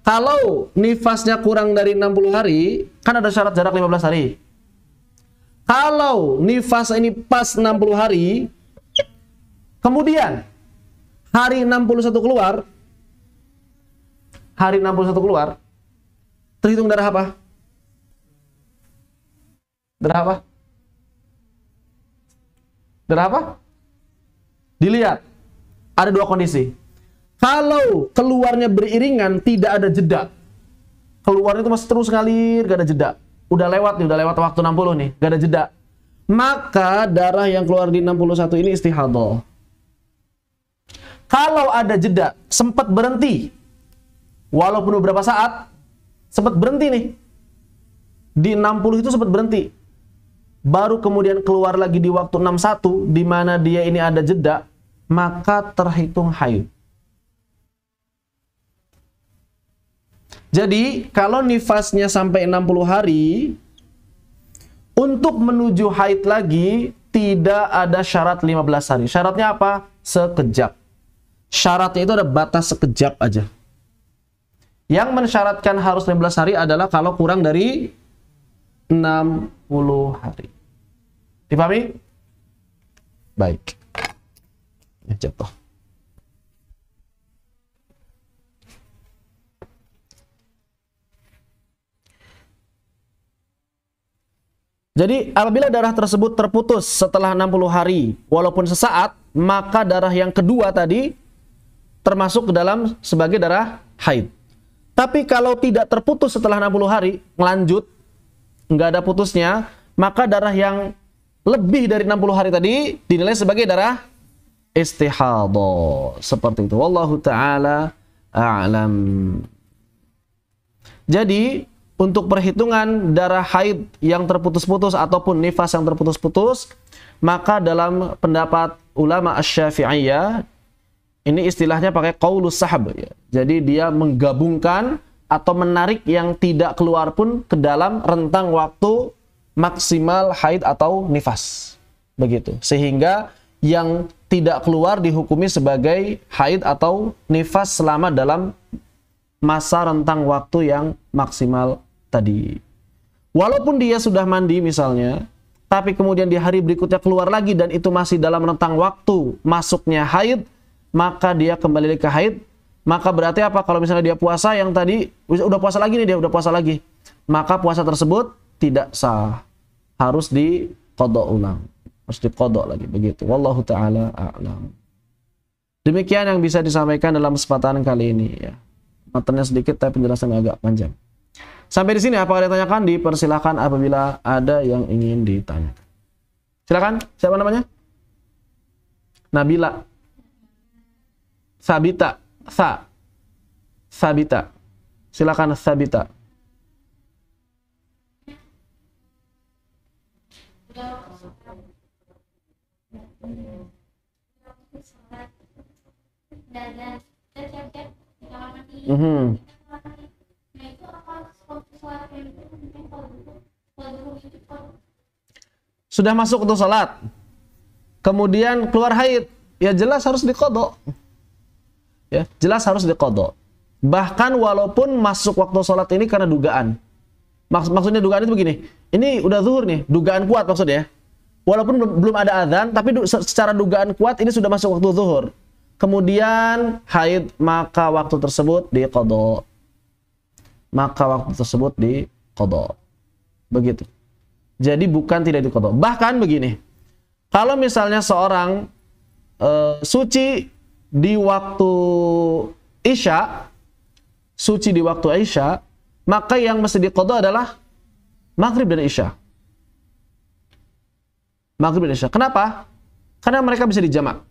Kalau nifasnya kurang dari 60 hari, kan ada syarat jarak 15 hari. Kalau nifas ini pas 60 hari, kemudian hari 61 keluar, hari 61 keluar, terhitung darah apa? Berapa? Berapa? Dilihat. Ada dua kondisi. Kalau keluarnya beriringan, tidak ada jeda. Keluarnya itu masih terus ngalir, gak ada jeda. Udah lewat nih, udah lewat waktu 60 nih, gak ada jeda. Maka darah yang keluar di 61 ini istihadol. Kalau ada jeda, sempat berhenti, walaupun beberapa saat, sempat berhenti nih. Di 60 itu sempat berhenti baru kemudian keluar lagi di waktu 61 di mana dia ini ada jeda maka terhitung haid. Jadi kalau nifasnya sampai 60 hari untuk menuju haid lagi tidak ada syarat 15 hari. Syaratnya apa? Sekejap. Syaratnya itu ada batas sekejap aja. Yang mensyaratkan harus 15 hari adalah kalau kurang dari 60 hari. Dipahami? Baik. Ya, jatuh. Jadi apabila darah tersebut terputus setelah 60 hari, walaupun sesaat, maka darah yang kedua tadi termasuk ke dalam sebagai darah haid. Tapi kalau tidak terputus setelah 60 hari, melanjut nggak ada putusnya, maka darah yang lebih dari 60 hari tadi dinilai sebagai darah istihadho. Seperti itu. Wallahu ta'ala a'lam. Jadi, untuk perhitungan darah haid yang terputus-putus ataupun nifas yang terputus-putus, maka dalam pendapat ulama asy-Syafi'iyah ini istilahnya pakai qaulus sahab ya. Jadi dia menggabungkan atau menarik yang tidak keluar pun ke dalam rentang waktu maksimal haid atau nifas. Begitu. Sehingga yang tidak keluar dihukumi sebagai haid atau nifas selama dalam masa rentang waktu yang maksimal tadi. Walaupun dia sudah mandi misalnya, tapi kemudian di hari berikutnya keluar lagi dan itu masih dalam rentang waktu masuknya haid, maka dia kembali ke haid maka berarti apa? Kalau misalnya dia puasa yang tadi udah puasa lagi nih dia udah puasa lagi, maka puasa tersebut tidak sah, harus dikodok ulang, harus dikodok lagi begitu. Wallahu taala a'lam. Demikian yang bisa disampaikan dalam kesempatan kali ini ya. Matanya sedikit tapi penjelasan agak panjang. Sampai di sini apa ada yang tanyakan? Dipersilahkan apabila ada yang ingin ditanya Silakan, siapa namanya? Nabila. Sabita sa sabita silakan sabita mm-hmm. Sudah masuk untuk sholat, kemudian keluar haid, ya jelas harus dikodok ya jelas harus dikodok bahkan walaupun masuk waktu sholat ini karena dugaan Maks maksudnya dugaan itu begini ini udah zuhur nih dugaan kuat maksudnya ya. walaupun belum, ada adzan tapi secara dugaan kuat ini sudah masuk waktu zuhur kemudian haid maka waktu tersebut dikodok maka waktu tersebut dikodok begitu jadi bukan tidak dikodok bahkan begini kalau misalnya seorang uh, suci di waktu Isya, suci di waktu Isya, maka yang mesti dikodok adalah Maghrib dan Isya. Maghrib dan Isya. Kenapa? Karena mereka bisa dijamak.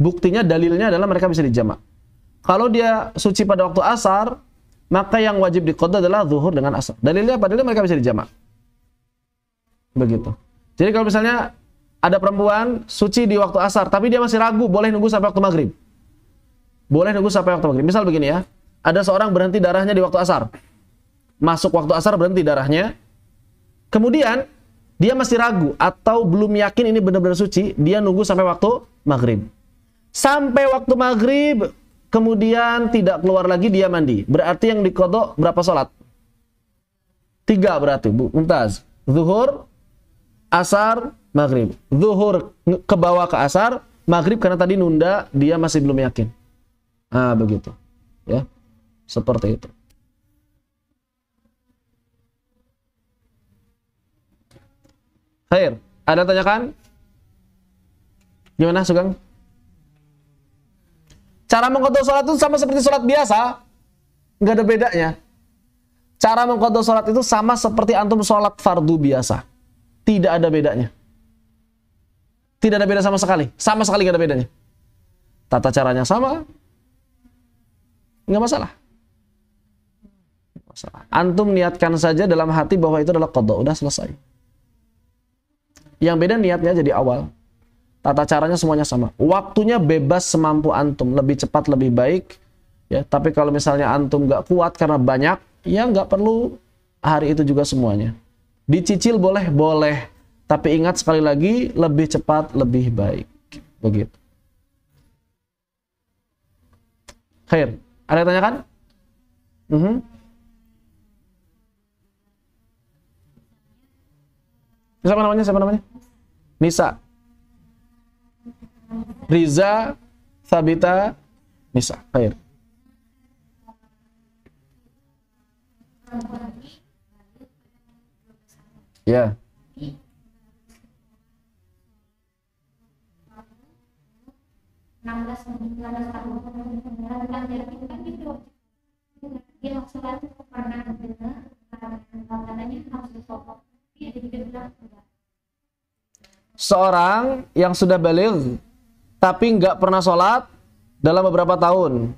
Buktinya, dalilnya adalah mereka bisa dijamak. Kalau dia suci pada waktu asar, maka yang wajib dikodok adalah zuhur dengan asar. Dalilnya apa? Dalilnya mereka bisa dijamak. Begitu. Jadi kalau misalnya ada perempuan suci di waktu asar, tapi dia masih ragu, boleh nunggu sampai waktu maghrib. Boleh nunggu sampai waktu maghrib. Misal begini ya, ada seorang berhenti darahnya di waktu asar. Masuk waktu asar berhenti darahnya. Kemudian, dia masih ragu atau belum yakin ini benar-benar suci, dia nunggu sampai waktu maghrib. Sampai waktu maghrib, kemudian tidak keluar lagi, dia mandi. Berarti yang dikodok berapa sholat? Tiga berarti, Bu Mumtaz. Zuhur, asar, maghrib. Zuhur ke bawah ke asar, maghrib karena tadi nunda dia masih belum yakin. Ah begitu, ya seperti itu. Khair, ada tanyakan? Gimana Sugeng? Cara mengkotor sholat itu sama seperti sholat biasa, nggak ada bedanya. Cara mengkotor sholat itu sama seperti antum sholat fardu biasa, tidak ada bedanya. Tidak ada beda sama sekali. Sama sekali tidak ada bedanya. Tata caranya sama. Nggak masalah. masalah. Antum niatkan saja dalam hati bahwa itu adalah kodok. Udah selesai. Yang beda niatnya jadi awal. Tata caranya semuanya sama. Waktunya bebas semampu antum. Lebih cepat, lebih baik. Ya, tapi kalau misalnya antum nggak kuat karena banyak, ya nggak perlu hari itu juga semuanya. Dicicil boleh, boleh tapi ingat sekali lagi, lebih cepat lebih baik. Begitu. Khair, ada yang tanyakan? Mm -hmm. Siapa namanya? Siapa namanya? Nisa. Riza Sabita Nisa. Khair. Ya. Yeah. 16 19 tahun rentan jatuh kan gitu dia langsung lalu pernah dengar katanya harus disokong tapi iya, jadi dia bilang enggak seorang yang sudah balik tapi nggak pernah sholat dalam beberapa tahun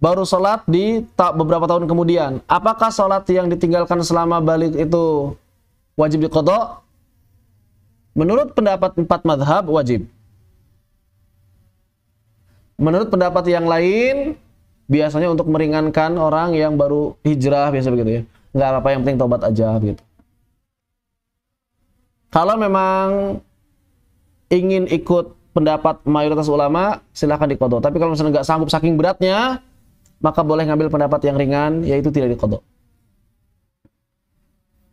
baru sholat di tak beberapa tahun kemudian apakah sholat yang ditinggalkan selama balik itu wajib dikodok menurut pendapat empat madhab wajib Menurut pendapat yang lain, biasanya untuk meringankan orang yang baru hijrah biasa begitu ya. Nggak apa-apa yang penting tobat aja gitu. Kalau memang ingin ikut pendapat mayoritas ulama, silahkan dikodok. Tapi kalau misalnya nggak sanggup saking beratnya, maka boleh ngambil pendapat yang ringan, yaitu tidak dikodok.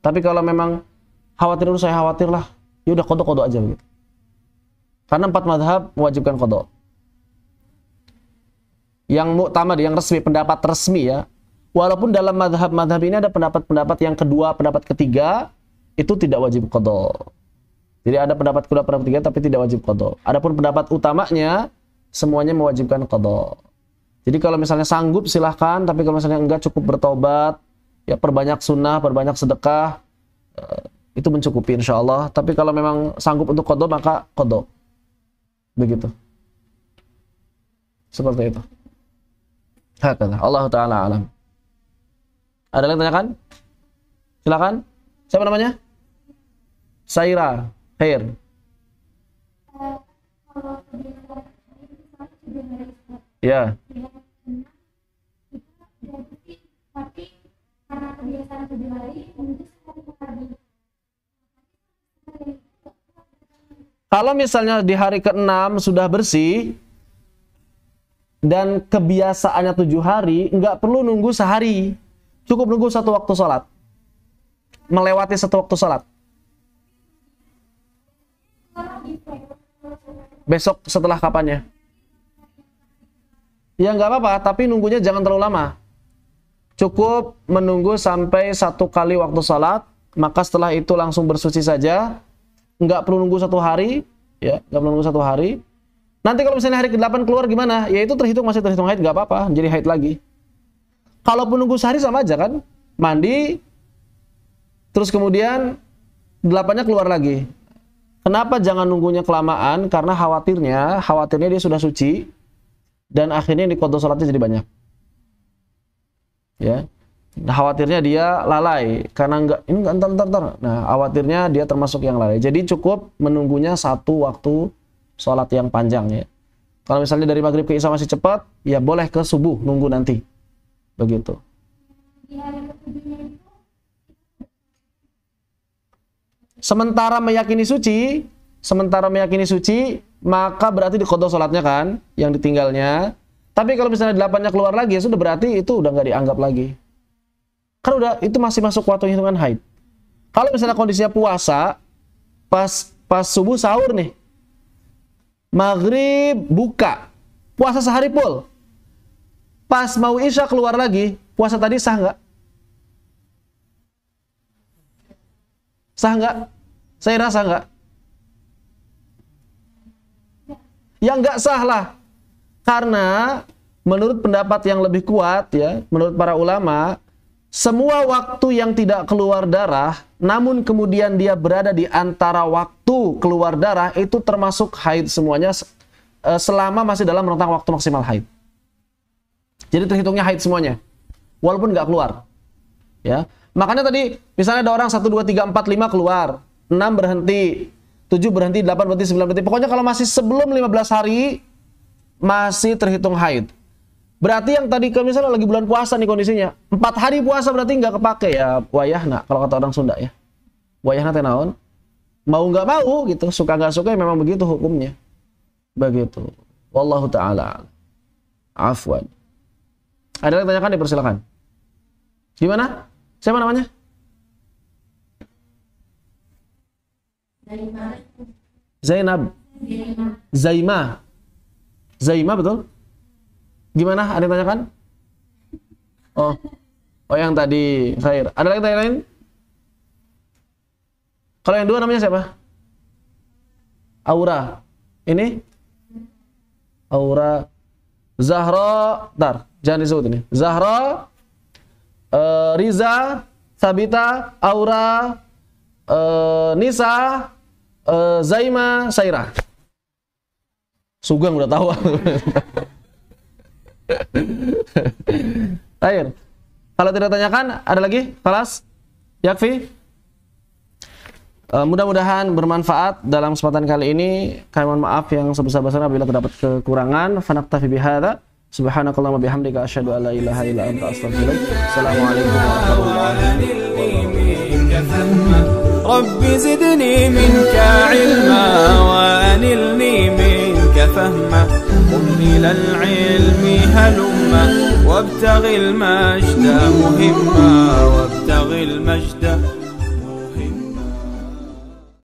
Tapi kalau memang khawatir dulu, saya khawatir lah. Ya udah kodok-kodok aja begitu. Karena empat madhab mewajibkan kodok yang muktamad, yang resmi, pendapat resmi ya. Walaupun dalam madhab-madhab ini ada pendapat-pendapat yang kedua, pendapat ketiga, itu tidak wajib kodok. Jadi ada pendapat kedua, pendapat ketiga, tapi tidak wajib kodok. Adapun pendapat utamanya, semuanya mewajibkan kodok. Jadi kalau misalnya sanggup silahkan, tapi kalau misalnya enggak cukup bertobat, ya perbanyak sunnah, perbanyak sedekah, eh, itu mencukupi insya Allah. Tapi kalau memang sanggup untuk kodok, maka kodok. Begitu. Seperti itu. Hakala. Allah Ta'ala alam. Ada yang tanyakan? Silakan. Siapa namanya? Saira. Khair. Ya. Kalau misalnya di hari ke-6 sudah bersih, dan kebiasaannya tujuh hari, nggak perlu nunggu sehari. Cukup nunggu satu waktu sholat. Melewati satu waktu sholat. Besok setelah kapannya? Ya nggak apa-apa, tapi nunggunya jangan terlalu lama. Cukup menunggu sampai satu kali waktu sholat, maka setelah itu langsung bersuci saja. Nggak perlu nunggu satu hari, ya nggak perlu nunggu satu hari Nanti kalau misalnya hari ke-8 keluar gimana? Ya itu terhitung masih terhitung haid nggak apa-apa, jadi haid lagi. Kalau penunggu sehari sama aja kan? Mandi terus kemudian 8-nya keluar lagi. Kenapa jangan nunggunya kelamaan? Karena khawatirnya, khawatirnya dia sudah suci dan akhirnya yang kodok sholatnya jadi banyak. Ya, Nah, khawatirnya dia lalai karena enggak ini enggak entar entar. Nah, khawatirnya dia termasuk yang lalai. Jadi cukup menunggunya satu waktu sholat yang panjang ya. Kalau misalnya dari maghrib ke isya masih cepat, ya boleh ke subuh nunggu nanti. Begitu. Sementara meyakini suci, sementara meyakini suci, maka berarti dikodok sholatnya kan, yang ditinggalnya. Tapi kalau misalnya delapannya keluar lagi, ya sudah berarti itu udah nggak dianggap lagi. Kan udah itu masih masuk waktu hitungan haid. Kalau misalnya kondisinya puasa, pas pas subuh sahur nih, maghrib buka, puasa sehari pul Pas mau isya keluar lagi, puasa tadi sah nggak? Sah nggak? Saya rasa nggak? Yang nggak sah lah. Karena menurut pendapat yang lebih kuat ya, menurut para ulama, semua waktu yang tidak keluar darah, namun kemudian dia berada di antara waktu keluar darah, itu termasuk haid semuanya eh, selama masih dalam rentang waktu maksimal haid. Jadi terhitungnya haid semuanya, walaupun nggak keluar. Ya, makanya tadi misalnya ada orang 1, 2, 3, 4, 5 keluar, 6 berhenti, 7 berhenti, 8 berhenti, 9 berhenti. Pokoknya kalau masih sebelum 15 hari, masih terhitung haid. Berarti yang tadi kami misalnya lagi bulan puasa nih kondisinya. Empat hari puasa berarti nggak kepake ya nak kalau kata orang Sunda ya. Wayahna nanti naon? Mau nggak mau gitu, suka nggak suka ya memang begitu hukumnya. Begitu. Wallahu taala. Afwan. Ada yang tanyakan dipersilakan. Gimana? Siapa namanya? Zainab. Zainab. Zaima. Zaima betul? Gimana? Ada yang tanyakan? Oh. Oh yang tadi, Khair. Ada lagi tanya lain? Kalau yang dua namanya siapa? Aura. Ini? Aura. Zahra. tar jangan disebut ini. Zahra. Uh, Riza. Sabita. Aura. Uh, Nisa. Uh, Zaima. Saira. Sugeng udah tahu. Air. Kalau tidak tanyakan, ada lagi? Kelas? Yakfi? Uh, Mudah-mudahan bermanfaat dalam kesempatan kali ini. Kami mohon maaf yang sebesar-besarnya bila terdapat kekurangan. Fanaktafi bihada. Subhanakallah wa bihamdika asyhadu alla ilaha illa anta astaghfiruka. Assalamualaikum warahmatullahi wabarakatuh. zidni minka ilma wa anilni min. ذاك فهما قم إلى العلم هلما وابتغ المجد مهما وابتغ المجد